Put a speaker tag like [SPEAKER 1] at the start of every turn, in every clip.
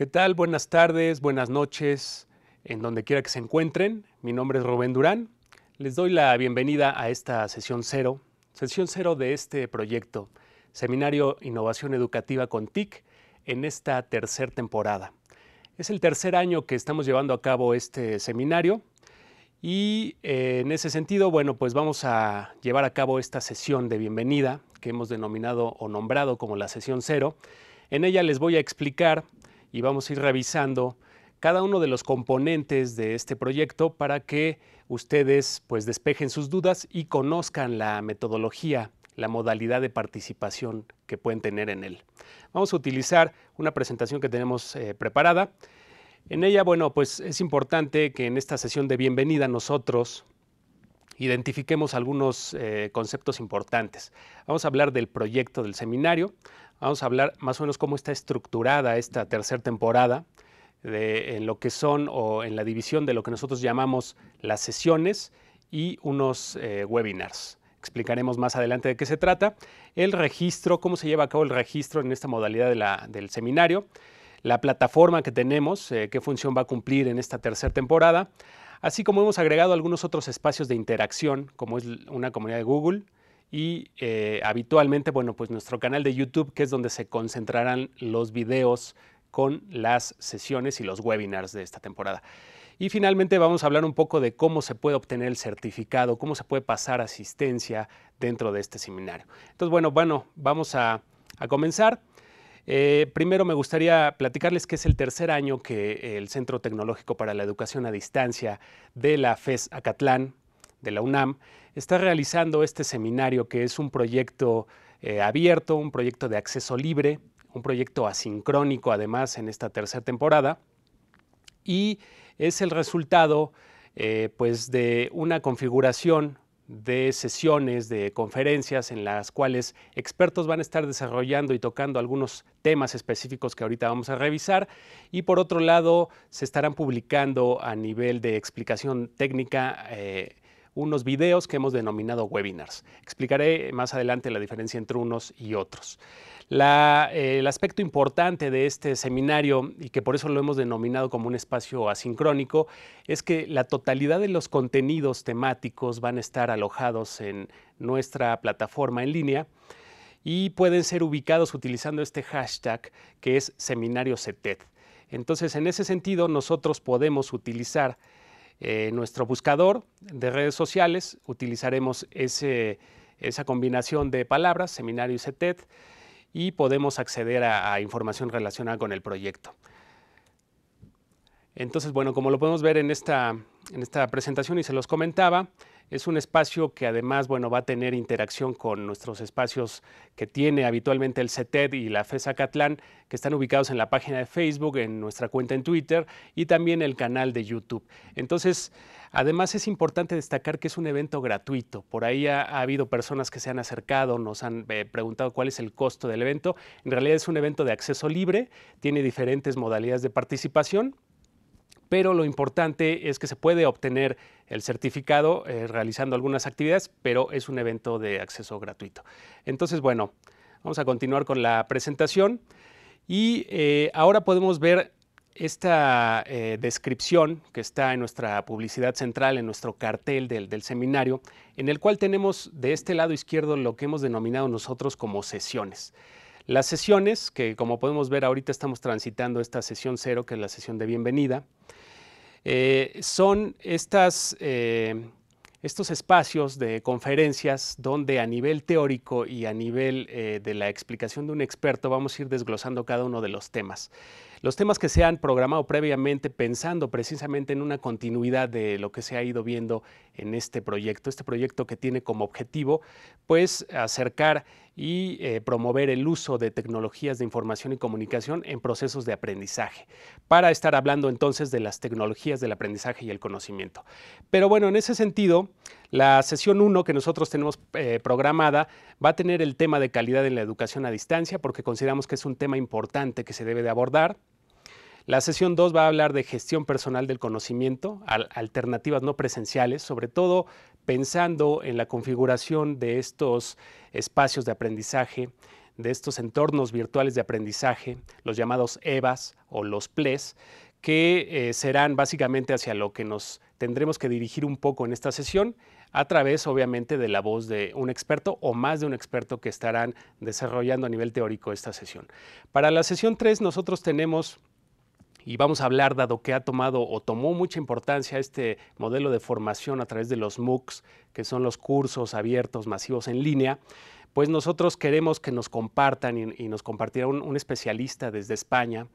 [SPEAKER 1] ¿Qué tal? Buenas tardes, buenas noches, en donde quiera que se encuentren. Mi nombre es Rubén Durán. Les doy la bienvenida a esta sesión cero, sesión cero de este proyecto, Seminario Innovación Educativa con TIC, en esta tercera temporada. Es el tercer año que estamos llevando a cabo este seminario y eh, en ese sentido, bueno, pues vamos a llevar a cabo esta sesión de bienvenida que hemos denominado o nombrado como la sesión cero. En ella les voy a explicar y vamos a ir revisando cada uno de los componentes de este proyecto para que ustedes pues despejen sus dudas y conozcan la metodología, la modalidad de participación que pueden tener en él. Vamos a utilizar una presentación que tenemos eh, preparada. En ella, bueno, pues es importante que en esta sesión de bienvenida nosotros identifiquemos algunos eh, conceptos importantes. Vamos a hablar del proyecto del seminario, vamos a hablar más o menos cómo está estructurada esta tercera temporada, en lo que son o en la división de lo que nosotros llamamos las sesiones y unos eh, webinars. Explicaremos más adelante de qué se trata. El registro, cómo se lleva a cabo el registro en esta modalidad del seminario la plataforma que tenemos, eh, qué función va a cumplir en esta tercera temporada así como hemos agregado algunos otros espacios de interacción, como es una comunidad de Google y eh, habitualmente, bueno, pues nuestro canal de YouTube, que es donde se concentrarán los videos con las sesiones y los webinars de esta temporada. Y finalmente vamos a hablar un poco de cómo se puede obtener el certificado, cómo se puede pasar asistencia dentro de este seminario. Entonces, bueno, bueno, vamos a comenzar. Eh, primero me gustaría platicarles que es el tercer año que el Centro Tecnológico para la Educación a Distancia de la FES Acatlán, de la UNAM, está realizando este seminario que es un proyecto eh, abierto, un proyecto de acceso libre, un proyecto asincrónico además en esta tercera temporada y es el resultado eh, pues de una configuración de sesiones, de conferencias en las cuales expertos van a estar desarrollando y tocando algunos temas específicos que ahorita vamos a revisar. Y por otro lado, se estarán publicando a nivel de explicación técnica eh, unos videos que hemos denominado webinars. Explicaré más adelante la diferencia entre unos y otros. Eh, el aspecto importante de este seminario, y que por eso lo hemos denominado como un espacio asincrónico, es que la totalidad de los contenidos temáticos van a estar alojados en nuestra plataforma en línea y pueden ser ubicados utilizando este hashtag que es Seminario CETED. Entonces, en ese sentido, nosotros podemos utilizar eh, nuestro buscador de redes sociales, utilizaremos esa combinación de palabras, Seminario y CETED, y podemos acceder a, información relacionada con el proyecto. Entonces, bueno, como lo podemos ver esta, en esta presentación y se los comentaba, es un espacio que además bueno, va a tener interacción con nuestros espacios que tiene habitualmente el CETED y la FESA Catlán, que están ubicados en la página de Facebook, en nuestra cuenta en Twitter y también el canal de YouTube. Entonces, además es importante destacar que es un evento gratuito. Por ahí ha, habido personas que se han acercado, nos han eh, preguntado cuál es el costo del evento. En realidad es un evento de acceso libre, tiene diferentes modalidades de participación pero lo importante es que se puede obtener el certificado eh, realizando algunas actividades, pero es un evento de acceso gratuito. Entonces, bueno, vamos a continuar con la presentación y eh, ahora podemos ver esta eh, descripción que está en nuestra publicidad central, en nuestro cartel del, seminario, en el cual tenemos de este lado izquierdo lo que hemos denominado nosotros como sesiones. Las sesiones, que como podemos ver ahorita estamos transitando esta sesión cero, que es la sesión de bienvenida, eh, son eh, estos espacios de conferencias donde a nivel teórico y a nivel eh, de la explicación de un experto vamos a ir desglosando cada uno de los temas. Los temas que se han programado previamente pensando precisamente en una continuidad de lo que se ha ido viendo en este proyecto, este proyecto que tiene como objetivo pues acercar y eh, promover el uso de tecnologías de información y comunicación en procesos de aprendizaje, para estar hablando entonces de las tecnologías del aprendizaje y el conocimiento. Pero bueno, en ese sentido, la sesión 1 que nosotros tenemos eh, programada va a tener el tema de calidad en la educación a distancia porque consideramos que es un tema importante que se debe de abordar. La sesión 2 va a hablar de gestión personal del conocimiento, alternativas no presenciales, sobre todo pensando en la configuración de estos espacios de aprendizaje, de estos entornos virtuales de aprendizaje, los llamados EVAs o los PLES, que eh, serán básicamente hacia lo que nos tendremos que dirigir un poco en esta sesión, a través obviamente de la voz de un experto o más de un experto que estarán desarrollando a nivel teórico esta sesión. Para la sesión 3 nosotros tenemos y vamos a hablar, dado que ha tomado o tomó mucha importancia este modelo de formación a través de los MOOCs, que son los cursos abiertos masivos en línea, pues nosotros queremos que nos compartan y, nos compartiera un especialista desde España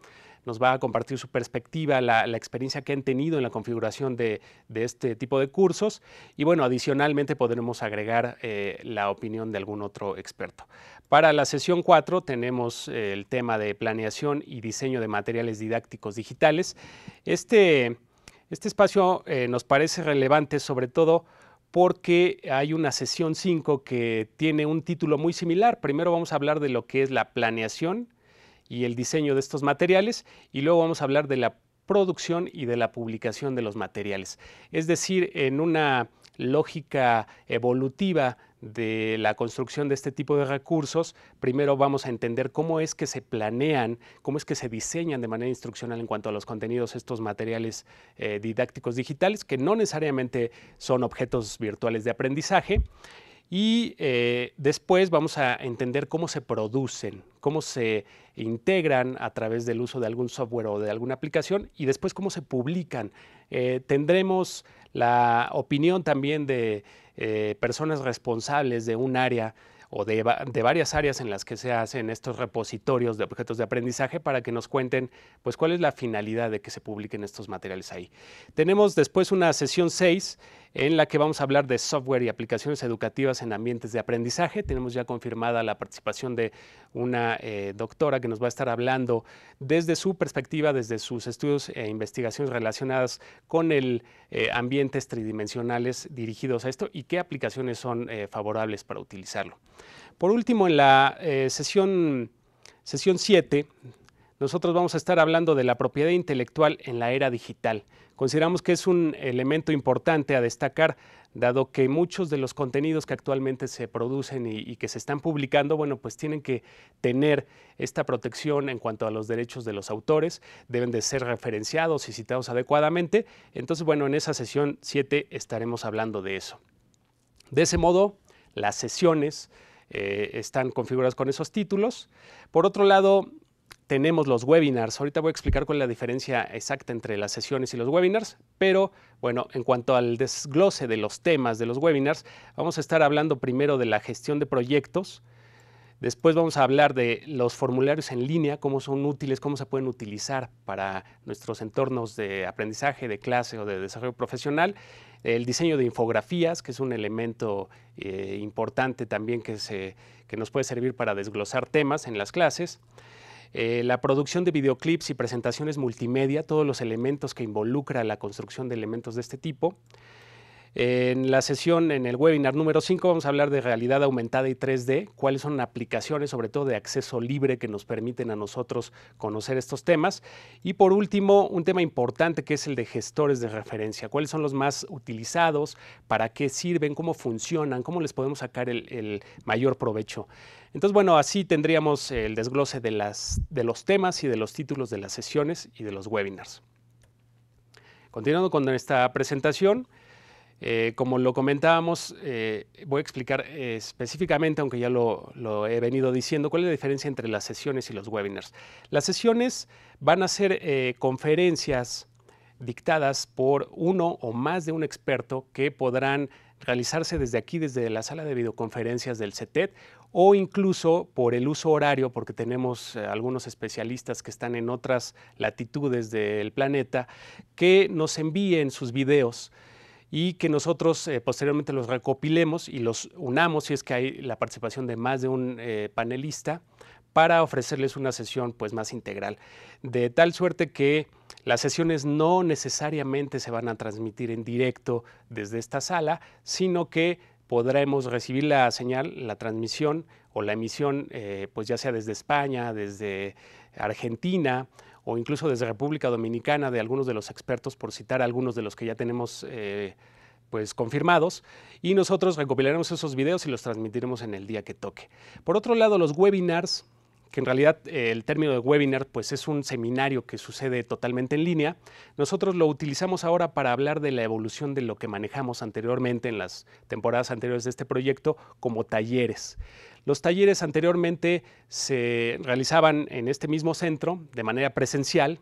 [SPEAKER 1] nos va a compartir su perspectiva, la, experiencia que han tenido en la configuración de, este tipo de cursos y bueno, adicionalmente podremos agregar eh, la opinión de algún otro experto. Para la sesión 4 tenemos eh, el tema de planeación y diseño de materiales didácticos digitales. Este, este espacio eh, nos parece relevante sobre todo porque hay una sesión 5 que tiene un título muy similar. Primero vamos a hablar de lo que es la planeación y el diseño de estos materiales y luego vamos a hablar de la producción y de la publicación de los materiales. Es decir, en una lógica evolutiva de la construcción de este tipo de recursos, primero vamos a entender cómo es que se planean, cómo es que se diseñan de manera instruccional en cuanto a los contenidos estos materiales eh, didácticos digitales, que no necesariamente son objetos virtuales de aprendizaje. Y eh, después vamos a entender cómo se producen, cómo se integran a través del uso de algún software o de alguna aplicación y después cómo se publican. Eh, tendremos la opinión también de eh, personas responsables de un área o de, varias áreas en las que se hacen estos repositorios de objetos de aprendizaje para que nos cuenten pues cuál es la finalidad de que se publiquen estos materiales ahí. Tenemos después una sesión 6 en la que vamos a hablar de software y aplicaciones educativas en ambientes de aprendizaje. Tenemos ya confirmada la participación de una eh, doctora que nos va a estar hablando desde su perspectiva, desde sus estudios e investigaciones relacionadas con el eh, ambientes tridimensionales dirigidos a esto y qué aplicaciones son eh, favorables para utilizarlo. Por último, en la sesión 7 nosotros vamos a estar hablando de la propiedad intelectual en la era digital. Consideramos que es un elemento importante a destacar, dado que muchos de los contenidos que actualmente se producen y, que se están publicando, bueno, pues tienen que tener esta protección en cuanto a los derechos de los autores, deben de ser referenciados y citados adecuadamente. Entonces, bueno, en esa sesión 7 estaremos hablando de eso. De ese modo, las sesiones eh, están configuradas con esos títulos. Por otro lado, tenemos los webinars. Ahorita voy a explicar cuál es la diferencia exacta entre las sesiones y los webinars, pero bueno, en cuanto al desglose de los temas de los webinars, vamos a estar hablando primero de la gestión de proyectos, después vamos a hablar de los formularios en línea, cómo son útiles, cómo se pueden utilizar para nuestros entornos de aprendizaje, de clase o de desarrollo profesional, el diseño de infografías, que es un elemento eh, importante también que, se, que nos puede servir para desglosar temas en las clases. Eh, la producción de videoclips y presentaciones multimedia, todos los elementos que involucra la construcción de elementos de este tipo. En la sesión, en el webinar número 5, vamos a hablar de realidad aumentada y 3D, cuáles son aplicaciones, sobre todo de acceso libre, que nos permiten a nosotros conocer estos temas. Y por último, un tema importante que es el de gestores de referencia, cuáles son los más utilizados, para qué sirven, cómo funcionan, cómo les podemos sacar el, mayor provecho. Entonces, bueno, así tendríamos el desglose de, de los temas y de los títulos de las sesiones y de los webinars. Continuando con esta presentación, eh, como lo comentábamos, eh, voy a explicar eh, específicamente, aunque ya lo, he venido diciendo, cuál es la diferencia entre las sesiones y los webinars. Las sesiones van a ser conferencias dictadas por uno o más de un experto que podrán realizarse desde aquí, desde la sala de videoconferencias del CETET e o incluso por el uso horario, porque tenemos algunos especialistas que están en otras latitudes del planeta, que nos envíen sus videos y que nosotros eh, posteriormente los recopilemos y los unamos si es que hay la participación de más de un eh, panelista para ofrecerles una sesión pues más integral. De tal suerte que las sesiones no necesariamente se van a transmitir en directo desde esta sala, sino que podremos recibir la señal, la transmisión o la emisión, eh, pues ya sea desde España, desde Argentina o incluso desde República Dominicana de algunos de los expertos, por citar algunos de los que ya tenemos eh, pues confirmados, y nosotros recopilaremos esos videos y los transmitiremos en el día que toque. Por otro lado, los webinars que en realidad eh, el término de webinar pues es un seminario que sucede totalmente en línea. Nosotros lo utilizamos ahora para hablar de la evolución de lo que manejamos anteriormente en las temporadas anteriores de este proyecto como talleres. Los talleres anteriormente se realizaban en este mismo centro de manera presencial,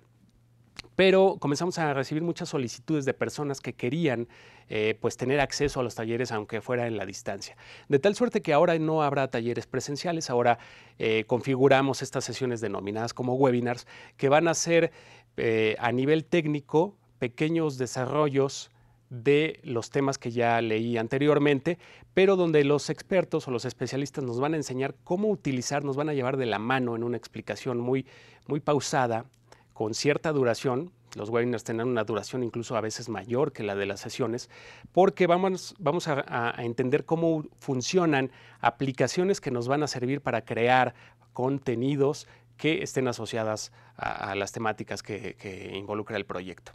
[SPEAKER 1] pero comenzamos a recibir muchas solicitudes de personas que querían eh, pues, tener acceso a los talleres aunque fuera en la distancia. De tal suerte que ahora no habrá talleres presenciales, ahora eh, configuramos estas sesiones denominadas como webinars que van a ser eh, a nivel técnico pequeños desarrollos de los temas que ya leí anteriormente, pero donde los expertos o los especialistas nos van a enseñar cómo utilizar, nos van a llevar de la mano en una explicación muy, muy pausada, con cierta duración. Los webinars tendrán una duración incluso a veces mayor que la de las sesiones, porque vamos, vamos a, entender cómo funcionan aplicaciones que nos van a servir para crear contenidos que estén asociadas a, las temáticas que, que, involucra el proyecto.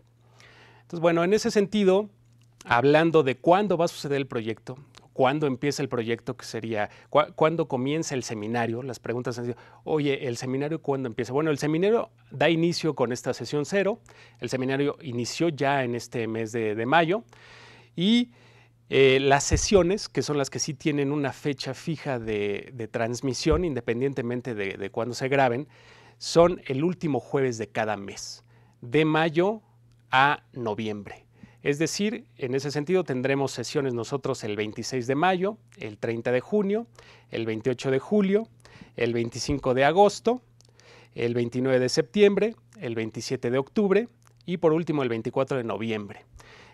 [SPEAKER 1] Entonces, bueno, en ese sentido, hablando de cuándo va a suceder el proyecto, cuándo empieza el proyecto, que sería, cuándo comienza el seminario. Las preguntas han sido, oye, ¿el seminario cuándo empieza? Bueno, el seminario da inicio con esta sesión cero. El seminario inició ya en este mes de, mayo. Y eh, las sesiones, que son las que sí tienen una fecha fija de, transmisión, independientemente de, de cuándo se graben, son el último jueves de cada mes, de mayo a noviembre. Es decir, en ese sentido tendremos sesiones nosotros el 26 de mayo, el 30 de junio, el 28 de julio, el 25 de agosto, el 29 de septiembre, el 27 de octubre y por último el 24 de noviembre.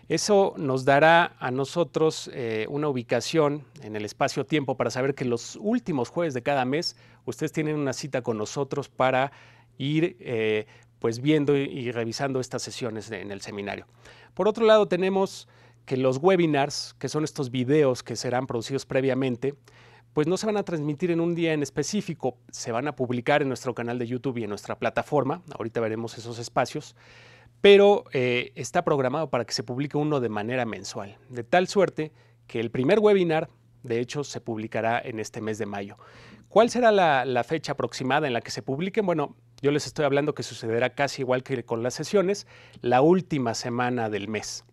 [SPEAKER 1] Eso nos dará a nosotros eh, una ubicación en el espacio-tiempo para saber que los últimos jueves de cada mes ustedes tienen una cita con nosotros para ir eh, pues viendo y revisando estas sesiones en el seminario. Por otro lado, tenemos que los webinars, que son estos videos que serán producidos previamente, pues no se van a transmitir en un día en específico, se van a publicar en nuestro canal de YouTube y en nuestra plataforma, ahorita veremos esos espacios, pero eh, está programado para que se publique uno de manera mensual, de tal suerte que el primer webinar, de hecho, se publicará en este mes de mayo. ¿Cuál será la, la fecha aproximada en la que se publiquen? Bueno, yo les estoy hablando que sucederá casi igual que con las sesiones, la última semana del mes.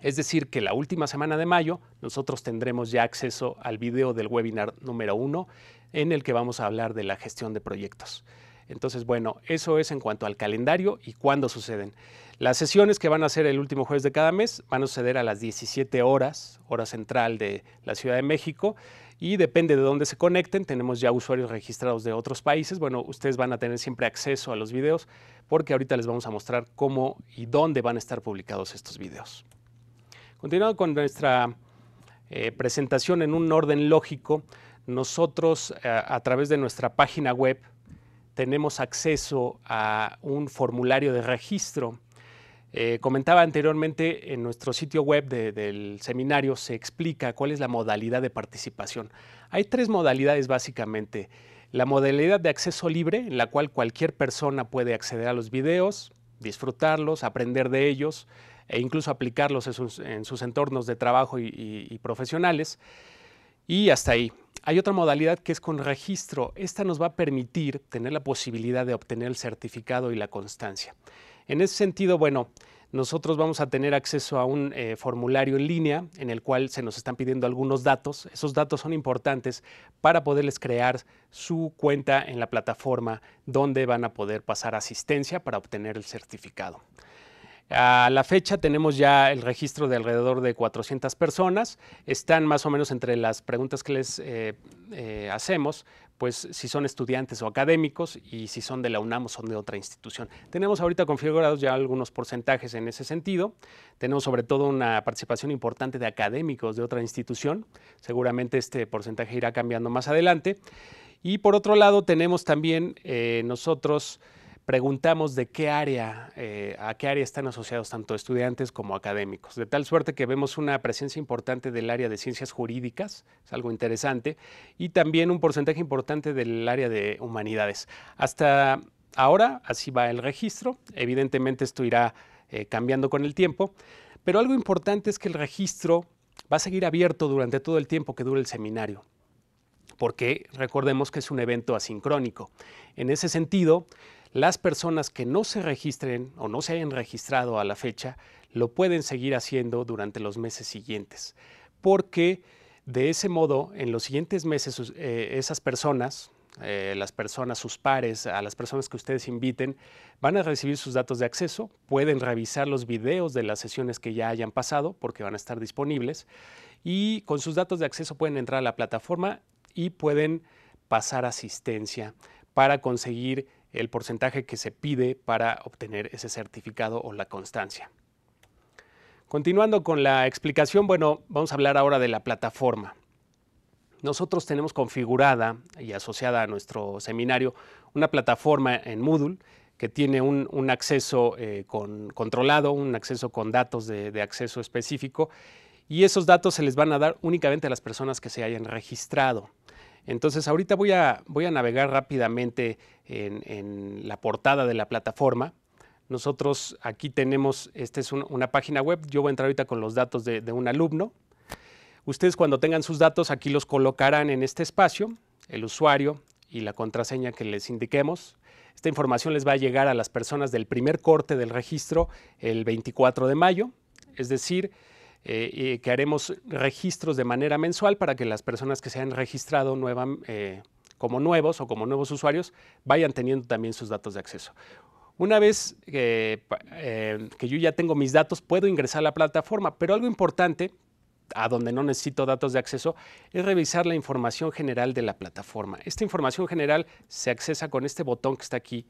[SPEAKER 1] Es decir, que la última semana de mayo nosotros tendremos ya acceso al video del webinar número uno en el que vamos a hablar de la gestión de proyectos. Entonces, bueno, eso es en cuanto al calendario y cuándo suceden. Las sesiones que van a ser el último jueves de cada mes van a suceder a las 17 horas, hora central de la Ciudad de México y depende de dónde se conecten, tenemos ya usuarios registrados de otros países, bueno, ustedes van a tener siempre acceso a los videos porque ahorita les vamos a mostrar cómo y dónde van a estar publicados estos videos. Continuando con nuestra eh, presentación en un orden lógico, nosotros eh, a través de nuestra página web tenemos acceso a un formulario de registro eh, comentaba anteriormente en nuestro sitio web del seminario se explica cuál es la modalidad de participación. Hay tres modalidades básicamente. La modalidad de acceso libre, en la cual cualquier persona puede acceder a los videos, disfrutarlos, aprender de ellos e incluso aplicarlos en sus, entornos de trabajo y profesionales. Y hasta ahí. Hay otra modalidad que es con registro. Esta nos va a permitir tener la posibilidad de obtener el certificado y la constancia. En ese sentido, bueno, nosotros vamos a tener acceso a un eh, formulario en línea en el cual se nos están pidiendo algunos datos. Esos datos son importantes para poderles crear su cuenta en la plataforma donde van a poder pasar asistencia para obtener el certificado. A la fecha tenemos ya el registro de alrededor de 400 personas. Están más o menos entre las preguntas que les eh, eh, hacemos, pues si son estudiantes o académicos y si son de la UNAM o son de otra institución. Tenemos ahorita configurados ya algunos porcentajes en ese sentido. Tenemos sobre todo una participación importante de académicos de otra institución. Seguramente este porcentaje irá cambiando más adelante. Y por otro lado, tenemos también eh, nosotros preguntamos de qué área, eh, a qué área están asociados tanto estudiantes como académicos, de tal suerte que vemos una presencia importante del área de ciencias jurídicas, es algo interesante, y también un porcentaje importante del área de humanidades. Hasta ahora, así va el registro, evidentemente esto irá eh, cambiando con el tiempo, pero algo importante es que el registro va a seguir abierto durante todo el tiempo que dure el seminario porque recordemos que es un evento asincrónico. En ese sentido, las personas que no se registren o no se hayan registrado a la fecha lo pueden seguir haciendo durante los meses siguientes, porque de ese modo en los siguientes meses eh, esas personas, eh, las personas, sus pares, a las personas que ustedes inviten, van a recibir sus datos de acceso, pueden revisar los videos de las sesiones que ya hayan pasado porque van a estar disponibles y con sus datos de acceso pueden entrar a la plataforma y pueden pasar asistencia para conseguir el porcentaje que se pide para obtener ese certificado o la constancia. Continuando con la explicación, bueno, vamos a hablar ahora de la plataforma. Nosotros tenemos configurada y asociada a nuestro seminario una plataforma en Moodle que tiene un, acceso eh, controlado, un acceso con datos de, acceso específico y esos datos se les van a dar únicamente a las personas que se hayan registrado. Entonces ahorita voy a, voy a navegar rápidamente en, la portada de la plataforma. Nosotros aquí tenemos, esta es una página web, yo voy a entrar ahorita con los datos de, un alumno. Ustedes cuando tengan sus datos aquí los colocarán en este espacio, el usuario y la contraseña que les indiquemos. Esta información les va a llegar a las personas del primer corte del registro el 24 de mayo, es decir, eh, eh, que haremos registros de manera mensual para que las personas que se han registrado nuevamente eh, como nuevos o como nuevos usuarios vayan teniendo también sus datos de acceso. Una vez eh, que yo ya tengo mis datos, puedo ingresar a la plataforma, pero algo importante a donde no necesito datos de acceso, es revisar la información general de la plataforma. Esta información general se accesa con este botón que está aquí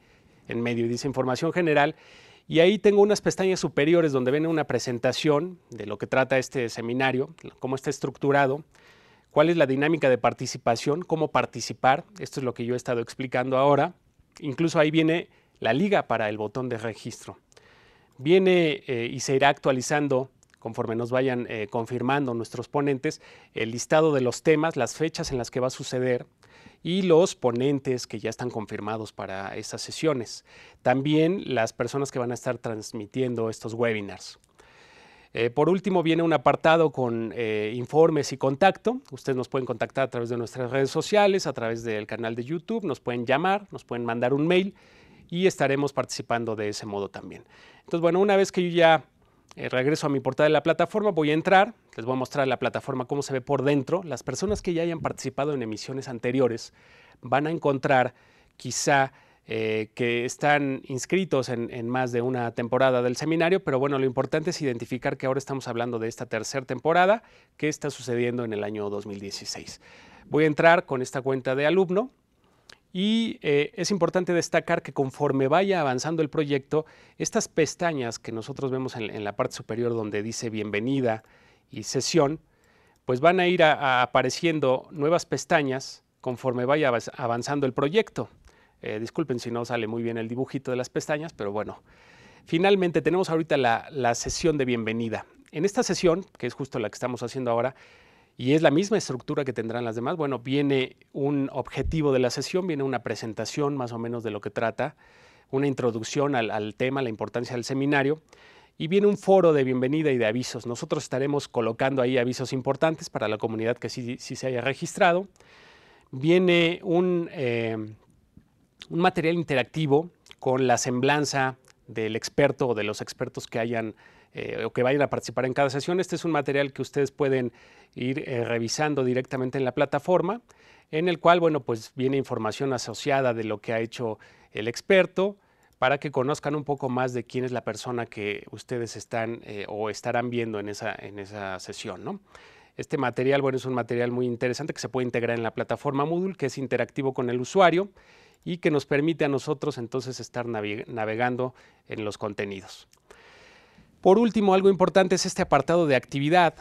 [SPEAKER 1] en medio y dice información general. Y ahí tengo unas pestañas superiores donde viene una presentación de lo que trata este seminario, cómo está estructurado cuál es la dinámica de participación, cómo participar. Esto es lo que yo he estado explicando ahora. Incluso ahí viene la liga para el botón de registro. Viene eh, y se irá actualizando conforme nos vayan eh, confirmando nuestros ponentes, el listado de los temas, las fechas en las que va a suceder y los ponentes que ya están confirmados para estas sesiones. También las personas que van a estar transmitiendo estos webinars. Eh, por último, viene un apartado con eh, informes y contacto. Ustedes nos pueden contactar a través de nuestras redes sociales, a través del canal de YouTube, nos pueden llamar, nos pueden mandar un mail y estaremos participando de ese modo también. Entonces, bueno, una vez que yo ya eh, regreso a mi portal de la plataforma, voy a entrar, les voy a mostrar la plataforma cómo se ve por dentro. Las personas que ya hayan participado en emisiones anteriores van a encontrar quizá eh, que están inscritos en, más de una temporada del seminario, pero bueno, lo importante es identificar que ahora estamos hablando de esta tercera temporada que está sucediendo en el año 2016. Voy a entrar con esta cuenta de alumno y eh, es importante destacar que conforme vaya avanzando el proyecto, estas pestañas que nosotros vemos en, la parte superior donde dice bienvenida y sesión, pues van a ir apareciendo nuevas pestañas conforme vaya avanzando el proyecto. Eh, disculpen si no sale muy bien el dibujito de las pestañas, pero bueno. Finalmente tenemos ahorita la, la sesión de bienvenida. En esta sesión, que es justo la que estamos haciendo ahora, y es la misma estructura que tendrán las demás. Bueno, viene un objetivo de la sesión, viene una presentación más o menos de lo que trata, una introducción al, tema, la importancia del seminario, y viene un foro de bienvenida y de avisos. Nosotros estaremos colocando ahí avisos importantes para la comunidad que sí, se haya registrado. Viene un, eh, un material interactivo con la semblanza del experto o de los expertos que hayan eh, o que vayan a participar en cada sesión. Este es un material que ustedes pueden ir eh, revisando directamente en la plataforma, en el cual, bueno, pues viene información asociada de lo que ha hecho el experto para que conozcan un poco más de quién es la persona que ustedes están eh, o estarán viendo en esa, en esa sesión, Este material, bueno, es un material muy interesante que se puede integrar en la plataforma Moodle, que es interactivo con el usuario y que nos permite a nosotros entonces estar navegando en los contenidos. Por último, algo importante es este apartado de actividad.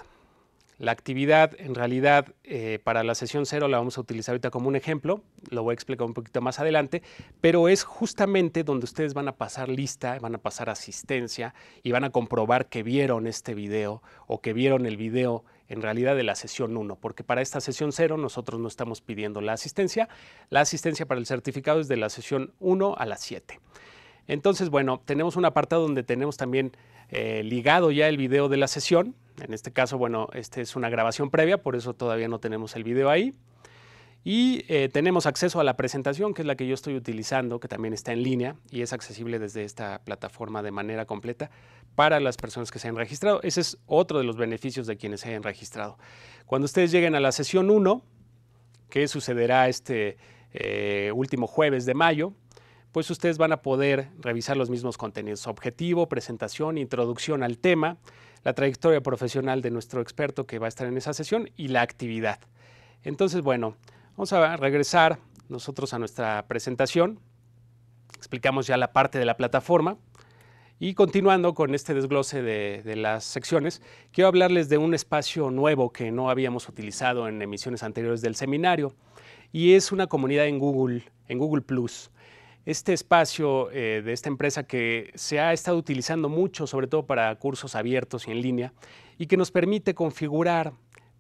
[SPEAKER 1] La actividad, en realidad, eh, para la sesión cero la vamos a utilizar ahorita como un ejemplo, lo voy a explicar un poquito más adelante, pero es justamente donde ustedes van a pasar lista, van a pasar asistencia y van a comprobar que vieron este video o que vieron el video en realidad de la sesión 1, porque para esta sesión 0 nosotros no estamos pidiendo la asistencia. La asistencia para el certificado es de la sesión 1 a las 7. Entonces, bueno, tenemos un apartado donde tenemos también eh, ligado ya el video de la sesión. En este caso, bueno, esta es una grabación previa, por eso todavía no tenemos el video ahí. Y eh, tenemos acceso a la presentación, que es la que yo estoy utilizando, que también está en línea y es accesible desde esta plataforma de manera completa para las personas que se han registrado. Ese es otro de los beneficios de quienes se hayan registrado. Cuando ustedes lleguen a la sesión 1, que sucederá este eh, último jueves de mayo, pues ustedes van a poder revisar los mismos contenidos, objetivo, presentación, introducción al tema, la trayectoria profesional de nuestro experto que va a estar en esa sesión y la actividad. Entonces, bueno, Vamos a regresar nosotros a nuestra presentación. Explicamos ya la parte de la plataforma. Y continuando con este desglose de, las secciones, quiero hablarles de un espacio nuevo que no habíamos utilizado en emisiones anteriores del seminario y es una comunidad en Google, en Google Plus. Este espacio eh, de esta empresa que se ha estado utilizando mucho, sobre todo para cursos abiertos y en línea, y que nos permite configurar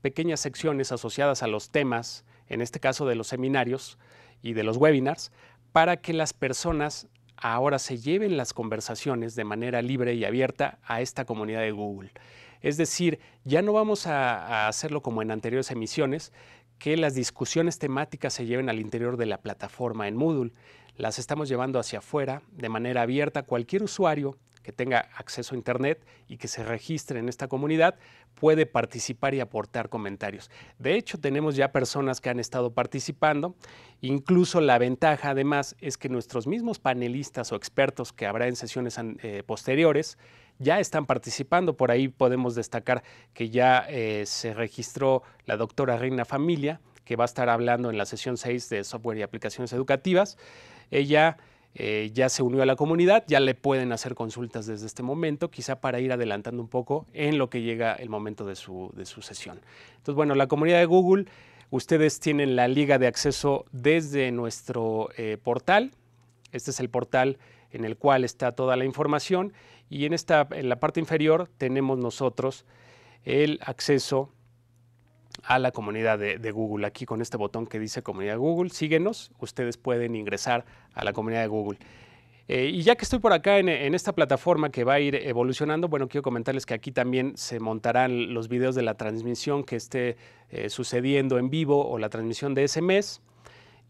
[SPEAKER 1] pequeñas secciones asociadas a los temas en este caso de los seminarios y de los webinars, para que las personas ahora se lleven las conversaciones de manera libre y abierta a esta comunidad de Google. Es decir, ya no vamos a, hacerlo como en anteriores emisiones, que las discusiones temáticas se lleven al interior de la plataforma en Moodle. Las estamos llevando hacia afuera de manera abierta. Cualquier usuario que tenga acceso a Internet y que se registre en esta comunidad puede participar y aportar comentarios. De hecho, tenemos ya personas que han estado participando. Incluso la ventaja, además, es que nuestros mismos panelistas o expertos que habrá en sesiones eh, posteriores ya están participando. Por ahí podemos destacar que ya eh, se registró la doctora Reina Familia, que va a estar hablando en la sesión 6 de software y aplicaciones educativas. Ella eh, ya se unió a la comunidad, ya le pueden hacer consultas desde este momento, quizá para ir adelantando un poco en lo que llega el momento de su, sesión. Entonces, bueno, la comunidad de Google, ustedes tienen la liga de acceso desde nuestro eh, portal. Este es el portal en el cual está toda la información y en, esta, en la parte inferior tenemos nosotros el acceso a la comunidad de, Google. Aquí con este botón que dice comunidad Google, síguenos, ustedes pueden ingresar a la comunidad de Google. Eh, y ya que estoy por acá en, esta plataforma que va a ir evolucionando, bueno, quiero comentarles que aquí también se montarán los videos de la transmisión que esté eh, sucediendo en vivo o la transmisión de ese mes.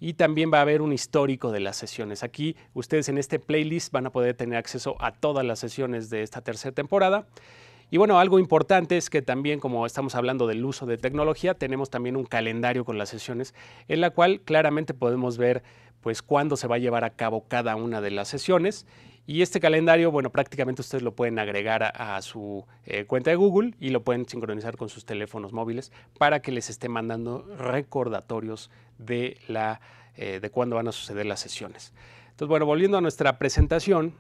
[SPEAKER 1] Y también va a haber un histórico de las sesiones. Aquí ustedes en este playlist van a poder tener acceso a todas las sesiones de esta tercera temporada. Y bueno, algo importante es que también, como estamos hablando del uso de tecnología, tenemos también un calendario con las sesiones, en la cual claramente podemos ver pues cuándo se va a llevar a cabo cada una de las sesiones. Y este calendario, bueno, prácticamente ustedes lo pueden agregar a, su eh, cuenta de Google y lo pueden sincronizar con sus teléfonos móviles para que les esté mandando recordatorios de, la, eh, de cuándo van a suceder las sesiones. Entonces, bueno, volviendo a nuestra presentación,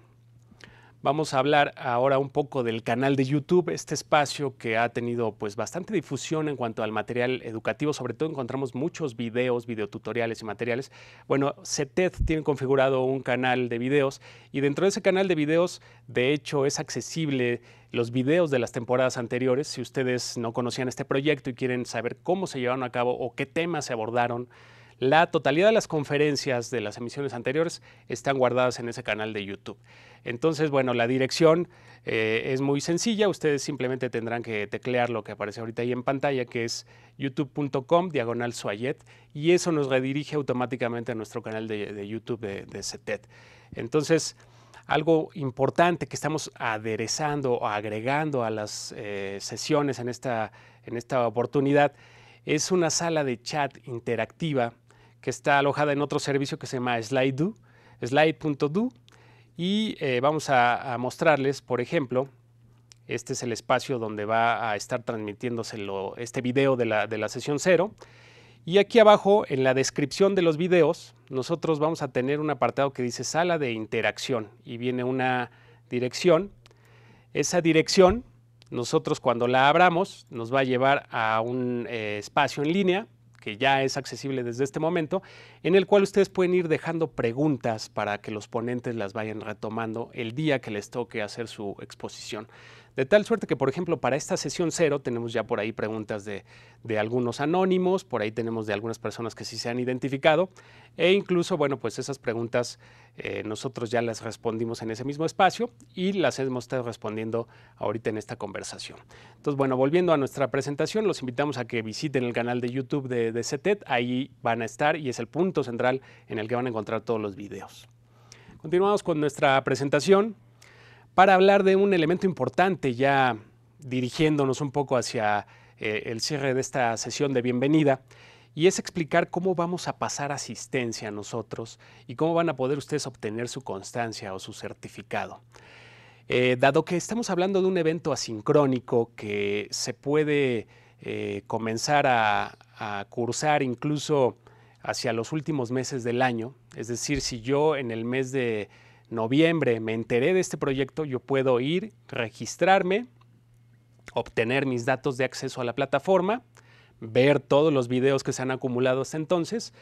[SPEAKER 1] Vamos a hablar ahora un poco del canal de YouTube, este espacio que ha tenido pues bastante difusión en cuanto al material educativo, sobre todo encontramos muchos videos, videotutoriales y materiales. Bueno, CETED tiene configurado un canal de videos y dentro de ese canal de videos, de hecho, es accesible los videos de las temporadas anteriores. Si ustedes no conocían este proyecto y quieren saber cómo se llevaron a cabo o qué temas se abordaron, la totalidad de las conferencias de las emisiones anteriores están guardadas en ese canal de YouTube. Entonces, bueno, la dirección eh, es muy sencilla. Ustedes simplemente tendrán que teclear lo que aparece ahorita ahí en pantalla, que es youtube.com diagonal y eso nos redirige automáticamente a nuestro canal de, YouTube de, de Entonces, algo importante que estamos aderezando o agregando a las eh, sesiones en esta, en esta oportunidad es una sala de chat interactiva que está alojada en otro servicio que se llama slide.do, y eh, vamos a, mostrarles, por ejemplo, este es el espacio donde va a estar transmitiéndose este video de la, sesión cero. Y aquí abajo, en la descripción de los videos, nosotros vamos a tener un apartado que dice sala de interacción y viene una dirección. Esa dirección, nosotros cuando la abramos, nos va a llevar a un eh, espacio en línea que ya es accesible desde este momento, en el cual ustedes pueden ir dejando preguntas para que los ponentes las vayan retomando el día que les toque hacer su exposición. De tal suerte que, por ejemplo, para esta sesión cero tenemos ya por ahí preguntas de, algunos anónimos, por ahí tenemos de algunas personas que sí se han identificado e incluso, bueno, pues esas preguntas eh, nosotros ya las respondimos en ese mismo espacio y las hemos estado respondiendo ahorita en esta conversación. Entonces, bueno, volviendo a nuestra presentación, los invitamos a que visiten el canal de YouTube de, de CETED, ahí van a estar y es el punto central en el que van a encontrar todos los videos. Continuamos con nuestra presentación para hablar de un elemento importante ya dirigiéndonos un poco hacia eh, el cierre de esta sesión de bienvenida y es explicar cómo vamos a pasar asistencia a nosotros y cómo van a poder ustedes obtener su constancia o su certificado. Eh, dado que estamos hablando de un evento asincrónico que se puede eh, comenzar a cursar incluso hacia los últimos meses del año, es decir, si yo en el mes de noviembre me enteré de este proyecto, yo puedo ir, registrarme, obtener mis datos de acceso a la plataforma, ver todos los videos que se han acumulado hasta entonces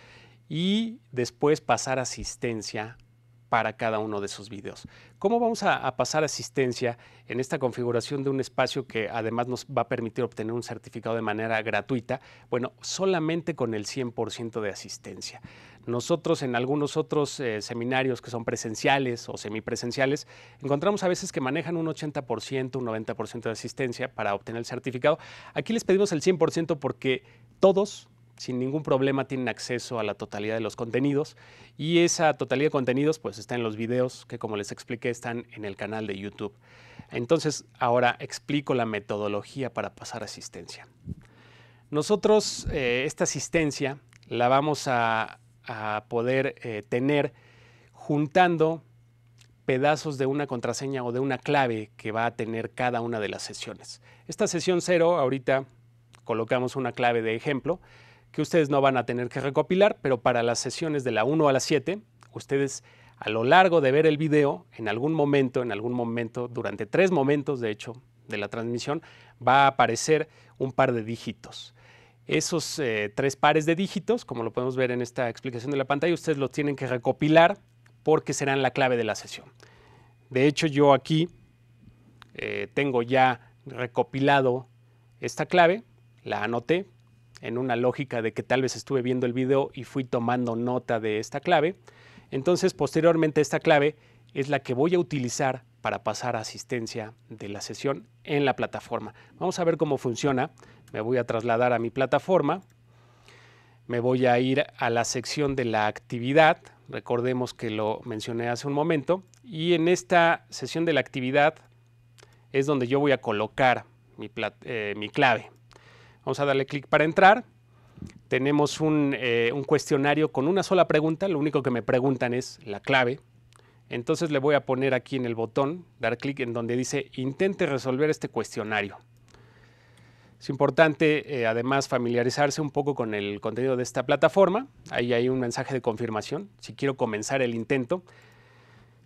[SPEAKER 1] y después pasar asistencia para cada uno de esos videos. ¿Cómo vamos a, pasar asistencia en esta configuración de un espacio que además nos va a permitir obtener un certificado de manera gratuita? Bueno, solamente con el 100% de asistencia. Nosotros en algunos otros eh, seminarios que son presenciales o semipresenciales, encontramos a veces que manejan un 80%, un 90% de asistencia para obtener el certificado. Aquí les pedimos el 100% porque todos sin ningún problema tienen acceso a la totalidad de los contenidos y esa totalidad de contenidos pues está en los videos que como les expliqué están en el canal de YouTube. Entonces ahora explico la metodología para pasar asistencia. Nosotros eh, esta asistencia la vamos a, poder eh, tener juntando pedazos de una contraseña o de una clave que va a tener cada una de las sesiones. Esta sesión cero, ahorita colocamos una clave de ejemplo, que ustedes no van a tener que recopilar, pero para las sesiones de la 1 a la 7, ustedes a lo largo de ver el video, en algún momento, en algún momento, durante tres momentos de hecho de la transmisión, va a aparecer un par de dígitos. Esos eh, tres pares de dígitos, como lo podemos ver en esta explicación de la pantalla, ustedes los tienen que recopilar porque serán la clave de la sesión. De hecho, yo aquí eh, tengo ya recopilado esta clave, la anoté, en una lógica de que tal vez estuve viendo el video y fui tomando nota de esta clave. Entonces, posteriormente esta clave es la que voy a utilizar para pasar asistencia de la sesión en la plataforma. Vamos a ver cómo funciona. Me voy a trasladar a mi plataforma. Me voy a ir a la sección de la actividad. Recordemos que lo mencioné hace un momento. Y en esta sesión de la actividad es donde yo voy a colocar mi eh, clave. Vamos a darle clic para entrar. Tenemos eh, un, cuestionario con una sola pregunta. Lo único que me preguntan es la clave. Entonces le voy a poner aquí en el botón, dar clic en donde dice intente resolver este cuestionario. Es importante eh, además familiarizarse un poco con el contenido de esta plataforma. Ahí hay un mensaje de confirmación si quiero comenzar el intento.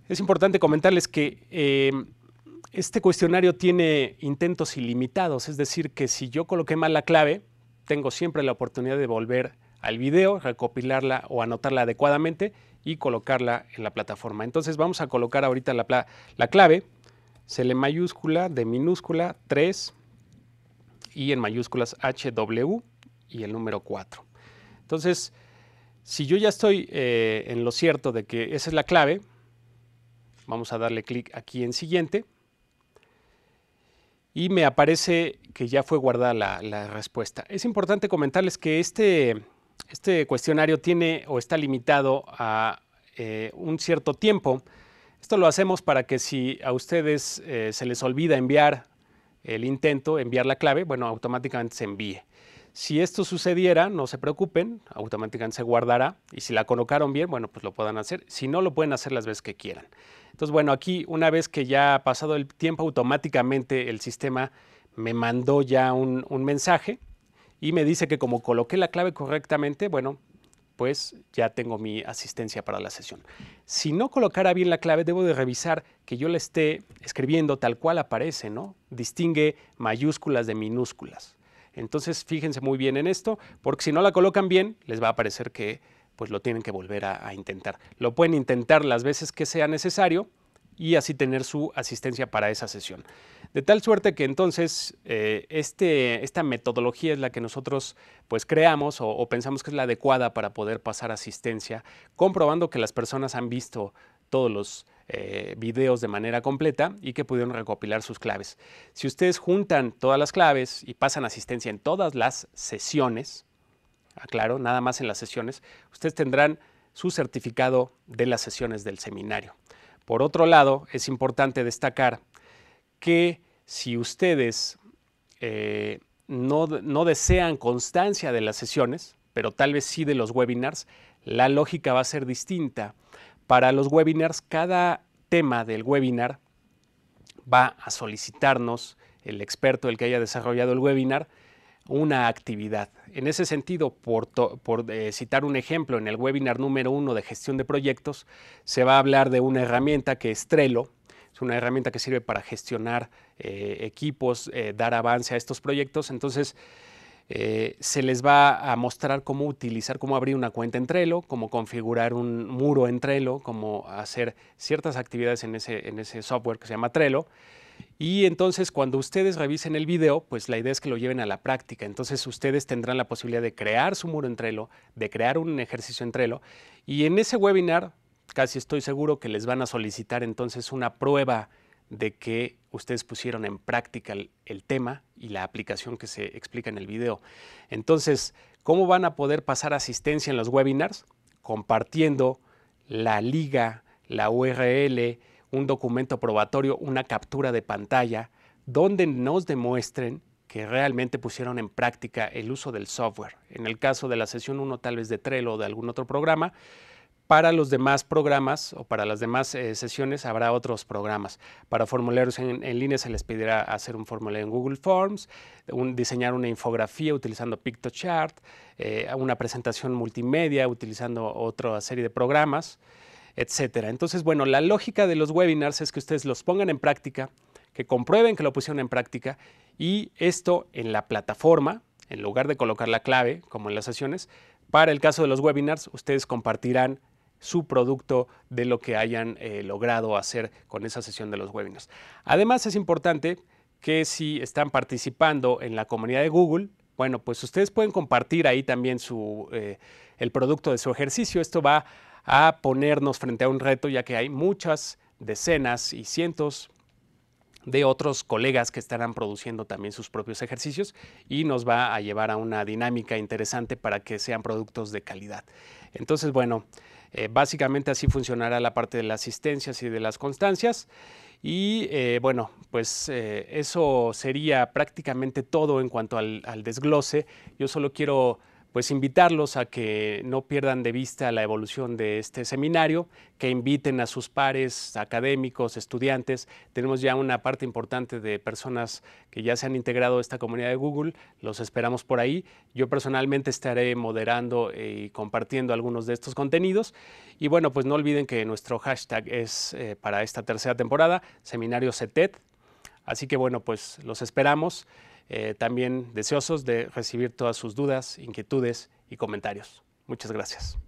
[SPEAKER 1] Es importante comentarles que eh, este cuestionario tiene intentos ilimitados, es decir, que si yo coloqué mal la clave, tengo siempre la oportunidad de volver al video, recopilarla o anotarla adecuadamente y colocarla en la plataforma. Entonces vamos a colocar ahorita la, la clave, CL mayúscula, de minúscula, 3 y en mayúsculas HW y el número 4. Entonces, si yo ya estoy eh, en lo cierto de que esa es la clave, vamos a darle clic aquí en siguiente y me aparece que ya fue guardada la, respuesta. Es importante comentarles que este, este cuestionario tiene o está limitado a eh, un cierto tiempo. Esto lo hacemos para que si a ustedes eh, se les olvida enviar el intento, enviar la clave, bueno, automáticamente se envíe. Si esto sucediera, no se preocupen, automáticamente se guardará y si la colocaron bien, bueno, pues lo puedan hacer. Si no, lo pueden hacer las veces que quieran. Entonces, bueno, aquí una vez que ya ha pasado el tiempo, automáticamente el sistema me mandó ya un, mensaje y me dice que como coloqué la clave correctamente, bueno, pues ya tengo mi asistencia para la sesión. Si no colocara bien la clave, debo de revisar que yo la esté escribiendo tal cual aparece, ¿no? Distingue mayúsculas de minúsculas. Entonces, fíjense muy bien en esto, porque si no la colocan bien, les va a parecer que pues lo tienen que volver a, intentar. Lo pueden intentar las veces que sea necesario y así tener su asistencia para esa sesión. De tal suerte que entonces eh, este, esta metodología es la que nosotros pues creamos o, pensamos que es la adecuada para poder pasar asistencia, comprobando que las personas han visto todos los eh, videos de manera completa y que pudieron recopilar sus claves. Si ustedes juntan todas las claves y pasan asistencia en todas las sesiones, aclaro, nada más en las sesiones, ustedes tendrán su certificado de las sesiones del seminario. Por otro lado, es importante destacar que si ustedes eh, no, no desean constancia de las sesiones, pero tal vez sí de los webinars, la lógica va a ser distinta. Para los webinars, cada tema del webinar va a solicitarnos el experto, el que haya desarrollado el webinar, una actividad. En ese sentido, por, eh, citar un ejemplo, en el webinar número uno de gestión de proyectos se va a hablar de una herramienta que es Trello, es una herramienta que sirve para gestionar eh, equipos, eh, dar avance a estos proyectos. Entonces, se les va a mostrar cómo utilizar, cómo abrir una cuenta en Trello, cómo configurar un muro en Trello, cómo hacer ciertas actividades en ese software que se llama Trello. Y entonces cuando ustedes revisen el video, pues la idea es que lo lleven a la práctica. Entonces ustedes tendrán la posibilidad de crear su muro entrelo, de crear un ejercicio entrelo. Y en ese webinar, casi estoy seguro que les van a solicitar entonces una prueba de que ustedes pusieron en práctica el, el tema y la aplicación que se explica en el video. Entonces, ¿cómo van a poder pasar asistencia en los webinars? Compartiendo la liga, la URL, un documento probatorio, una captura de pantalla, donde nos demuestren que realmente pusieron en práctica el uso del software. En el caso de la sesión 1, tal vez de Trello o de algún otro programa, para los demás programas o para las demás eh, sesiones habrá otros programas. Para formularios en, línea se les pedirá hacer un formulario en Google Forms, diseñar una infografía utilizando PictoChart, eh, una presentación multimedia utilizando otra serie de programas etcétera. Entonces, bueno, la lógica de los webinars es que ustedes los pongan en práctica, que comprueben que lo pusieron en práctica y esto en la plataforma, en lugar de colocar la clave, como en las sesiones, para el caso de los webinars, ustedes compartirán su producto de lo que hayan eh, logrado hacer con esa sesión de los webinars. Además, es importante que si están participando en la comunidad de Google, bueno, pues ustedes pueden compartir ahí también su, eh, el producto de su ejercicio. Esto va a ponernos frente a un reto, ya que hay muchas decenas y cientos de otros colegas que estarán produciendo también sus propios ejercicios y nos va a llevar a una dinámica interesante para que sean productos de calidad. Entonces, bueno, eh, básicamente así funcionará la parte de las asistencias y de las constancias. Y eh, bueno, pues eh, eso sería prácticamente todo en cuanto al desglose. Yo solo quiero pues invitarlos a que no pierdan de vista la evolución de este seminario, que inviten a sus pares académicos, estudiantes. Tenemos ya una parte importante de personas que ya se han integrado a esta comunidad de Google, los esperamos por ahí. Yo personalmente estaré moderando y compartiendo algunos de estos contenidos. Y bueno, pues no olviden que nuestro hashtag es eh, para esta tercera temporada, Seminario CETED. Así que bueno, pues los esperamos. Eh, también deseosos de recibir todas sus dudas, inquietudes y comentarios. Muchas gracias.